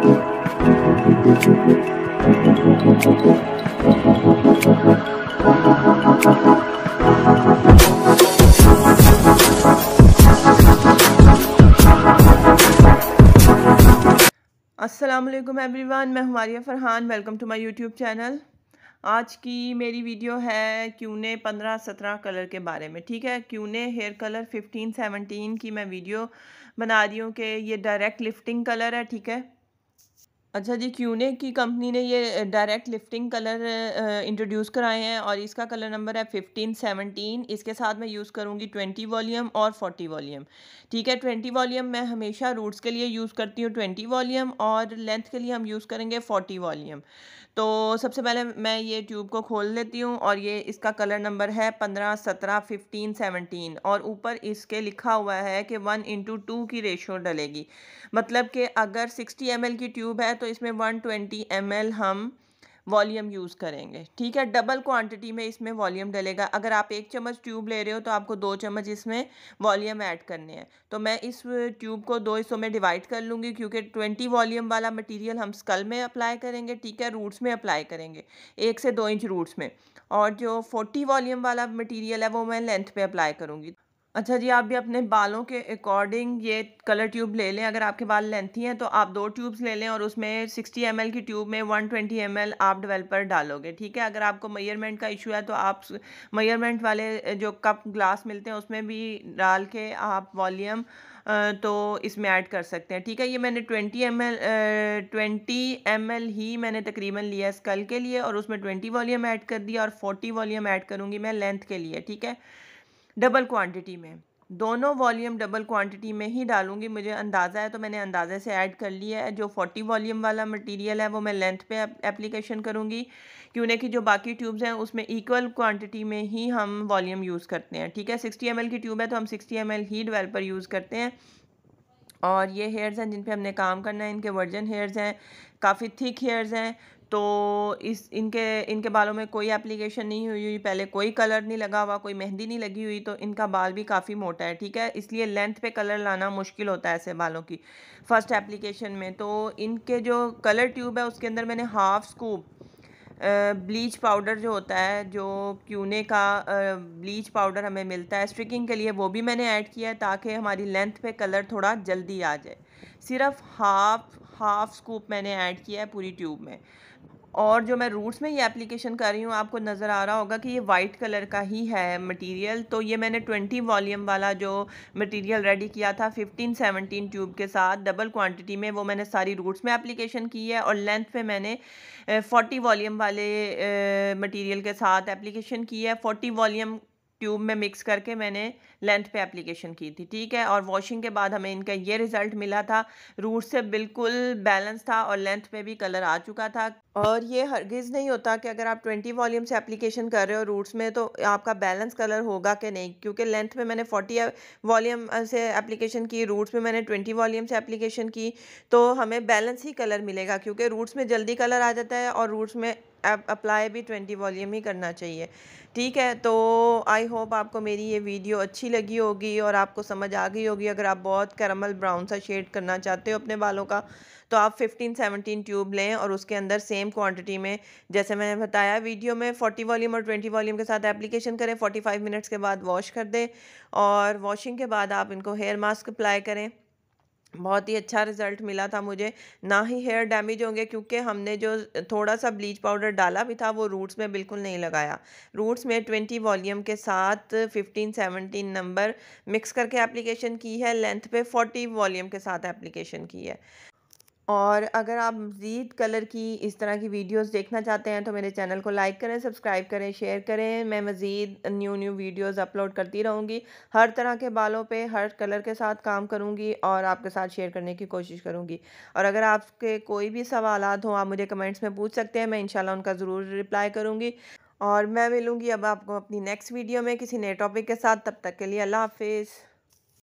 Aslam everyone मैं Humaira Farhan welcome to my YouTube channel आज की मेरी वीडियो है क्यूने पंद्रह सत्रह कलर के बारे में ठीक है क्यूने हेयर कलर फिफ्टीन सेवनटीन की मैं वीडियो बना रही हूँ कि ये डायरेक्ट लिफ्टिंग कलर है ठीक है अच्छा जी क्यूने की कंपनी ने ये डायरेक्ट लिफ्टिंग कलर इंट्रोड्यूस कराए हैं और इसका कलर नंबर है फिफ्टीन सेवनटीन इसके साथ मैं यूज़ करूँगी ट्वेंटी वॉल्यूम और फोर्टी वॉल्यूम ठीक है ट्वेंटी वॉल्यूम मैं हमेशा रूट्स के लिए यूज़ करती हूँ ट्वेंटी वॉल्यूम और लेंथ के लिए हम यूज़ करेंगे फोर्टी वॉल्यूम तो सबसे पहले मैं ये ट्यूब को खोल लेती हूँ और ये इसका कलर नंबर है पंद्रह सत्रह फिफ्टीन सेवनटीन और ऊपर इसके लिखा हुआ है कि वन इंटू टू की रेशो डलेगी मतलब कि अगर सिक्सटी एम की ट्यूब है तो इसमें वन ट्वेंटी एम एल हम वॉल्यूम यूज़ करेंगे ठीक है डबल क्वांटिटी में इसमें वॉल्यूम डलेगा अगर आप एक चम्मच ट्यूब ले रहे हो तो आपको दो चम्मच इसमें वॉल्यूम ऐड करने हैं तो मैं इस ट्यूब को दो हिस्सों में डिवाइड कर लूँगी क्योंकि ट्वेंटी वॉल्यूम वाला मटेरियल हम स्कल में अप्लाई करेंगे ठीक है रूट्स में अप्लाई करेंगे एक से दो इंच रूट्स में और जो फोर्टी वॉल्यूम वाला मटीरियल है वो मैं लेंथ पर अप्लाई करूँगी अच्छा जी आप भी अपने बालों के अकॉर्डिंग ये कलर ट्यूब ले लें अगर आपके बाल लेंथी हैं तो आप दो ट्यूब्स ले लें और उसमें 60 एम की ट्यूब में 120 ट्वेंटी आप डेवलपर डालोगे ठीक है अगर आपको मयरमेंट का इशू है तो आप मयरमेंट वाले जो कप ग्लास मिलते हैं उसमें भी डाल के आप वॉलीम तो इसमें ऐड कर सकते हैं ठीक है ये मैंने 20 एम एल ट्वेंटी एम ही मैंने तकरीबन लिया इस कल के लिए और उसमें 20 वॉलीम ऐड कर दिया और 40 वॉलीम ऐड करूँगी मैं लेंथ के लिए ठीक है डबल क्वांटिटी में दोनों वॉल्यूम डबल क्वांटिटी में ही डालूंगी मुझे अंदाज़ा है तो मैंने अंदाज़े से ऐड कर लिया है जो 40 वॉल्यूम वाला मटेरियल है वो मैं लेंथ पे एप्लीकेशन करूँगी क्योंकि की जो बाकी ट्यूब्स हैं उसमें इक्वल क्वांटिटी में ही हम वॉल्यूम यूज़ करते हैं ठीक है सिक्सटी एम की ट्यूब है तो हम सिक्सटी एम ही डिवेलपर यूज़ करते हैं और ये हेयर्स हैं जिन पर हमने काम करना है इनके वर्जन हेयर्स हैं काफ़ी थिक हेयर्स हैं तो इस इनके इनके बालों में कोई एप्लीकेशन नहीं हुई हुई पहले कोई कलर नहीं लगा हुआ कोई मेहंदी नहीं लगी हुई तो इनका बाल भी काफ़ी मोटा है ठीक है इसलिए लेंथ पे कलर लाना मुश्किल होता है ऐसे बालों की फ़र्स्ट एप्लीकेशन में तो इनके जो कलर ट्यूब है उसके अंदर मैंने हाफ़ स्कूप ब्लीच पाउडर जो होता है जो क्यूने का ब्लीच पाउडर हमें मिलता है स्ट्रिकिंग के लिए वो भी मैंने ऐड किया है ताकि हमारी लेंथ पे कलर थोड़ा जल्दी आ जाए सिर्फ हाफ हाफ़ स्कूप मैंने ऐड किया है पूरी ट्यूब में और जो मैं रूट्स में ये एप्लीकेशन कर रही हूँ आपको नज़र आ रहा होगा कि ये वाइट कलर का ही है मटेरियल तो ये मैंने 20 वॉल्यूम वाला जो मटेरियल रेडी किया था 15 17 ट्यूब के साथ डबल क्वांटिटी में वो मैंने सारी रूट्स में एप्लीकेशन की है और लेंथ पे मैंने 40 eh, वॉल्यूम वाले मटेरियल eh, के साथ एप्लीकेशन की है फोर्टी वॉलीम ट्यूब में मिक्स करके मैंने लेंथ पे एप्लीकेशन की थी ठीक है और वॉशिंग के बाद हमें इनका ये रिज़ल्ट मिला था रूट से बिल्कुल बैलेंस था और लेंथ पे भी कलर आ चुका था और ये हरगिज़ नहीं होता कि अगर आप 20 वॉल्यूम से एप्लीकेशन कर रहे हो रूट्स में तो आपका बैलेंस कलर होगा कि नहीं क्योंकि लेंथ में मैंने 40 वॉल्यूम से एप्लीकेशन की रूट्स में मैंने 20 वॉल्यूम से एप्लीकेशन की तो हमें बैलेंस ही कलर मिलेगा क्योंकि रूट्स में जल्दी कलर आ जाता है और रूट्स में अप्लाई भी ट्वेंटी वॉल्यूम ही करना चाहिए ठीक है तो आई होप आपको मेरी ये वीडियो अच्छी लगी होगी और आपको समझ आ गई होगी अगर आप बहुत कैरमल ब्राउन सा शेड करना चाहते हो अपने बालों का तो आप 15 17 ट्यूब लें और उसके अंदर सेम क्वांटिटी में जैसे मैंने बताया वीडियो में 40 वॉल्यूम और 20 वॉल्यूम के साथ एप्लीकेशन करें 45 मिनट्स के बाद वॉश कर दें और वॉशिंग के बाद आप इनको हेयर मास्क अप्लाई करें बहुत ही अच्छा रिज़ल्ट मिला था मुझे ना ही हेयर डैमेज होंगे क्योंकि हमने जो थोड़ा सा ब्लीच पाउडर डाला भी था वो रूट्स में बिल्कुल नहीं लगाया रूट्स में ट्वेंटी वॉल्यूम के साथ फिफ्टीन सेवनटीन नंबर मिक्स करके एप्लीकेशन की है लेंथ पे फोर्टी वॉल्यूम के साथ एप्लीकेशन की है और अगर आप मज़ीद कलर की इस तरह की वीडियोस देखना चाहते हैं तो मेरे चैनल को लाइक करें सब्सक्राइब करें शेयर करें मैं मज़ीद न्यू न्यू वीडियोस अपलोड करती रहूँगी हर तरह के बालों पे हर कलर के साथ काम करूँगी और आपके साथ शेयर करने की कोशिश करूँगी और अगर आपके कोई भी सवाल हों आप मुझे कमेंट्स में पूछ सकते हैं मैं इन उनका ज़रूर रिप्लाई करूँगी और मैं मिलूँगी अब आपको अपनी नेक्स्ट वीडियो में किसी नए टॉपिक के साथ तब तक के लिए अल्लाह हाफिज़